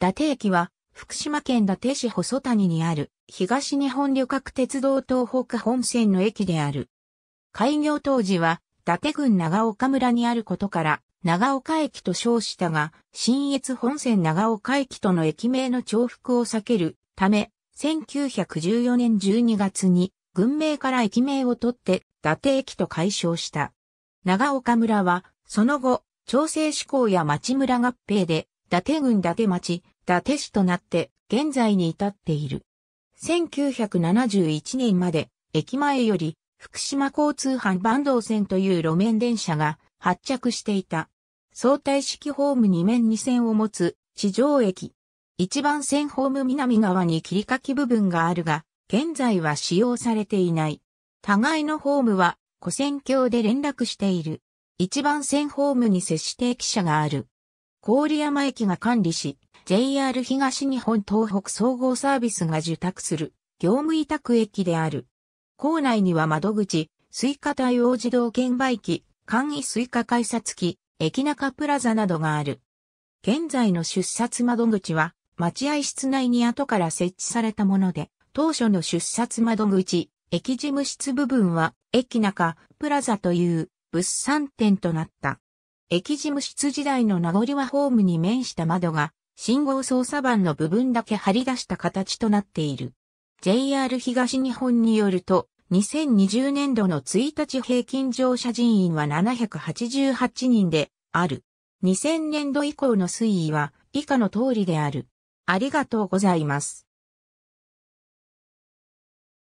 伊達駅は、福島県伊達市細谷にある、東日本旅客鉄道東北本線の駅である。開業当時は、伊達郡長岡村にあることから、長岡駅と称したが、新越本線長岡駅との駅名の重複を避けるため、1914年12月に、軍名から駅名を取って、伊達駅と解消した。長岡村は、その後、調整志向や町村合併で、伊達郡伊達町、伊達市となって現在に至っている。1971年まで駅前より福島交通班坂東線という路面電車が発着していた。相対式ホーム2面2線を持つ地上駅。一番線ホーム南側に切り欠き部分があるが、現在は使用されていない。互いのホームは、古線橋で連絡している。一番線ホームに接して駅舎がある。郡山駅が管理し、JR 東日本東北総合サービスが受託する業務委託駅である。構内には窓口、スイカ対応自動券売機、簡易スイカ改札機、駅中プラザなどがある。現在の出札窓口は、待合室内に後から設置されたもので、当初の出札窓口、駅事務室部分は、駅中、プラザという物産展となった。駅事務室時代の名残はホームに面した窓が、信号操作板の部分だけ張り出した形となっている。JR 東日本によると、2020年度の1日平均乗車人員は788人である。2000年度以降の推移は以下の通りである。ありがとうございます。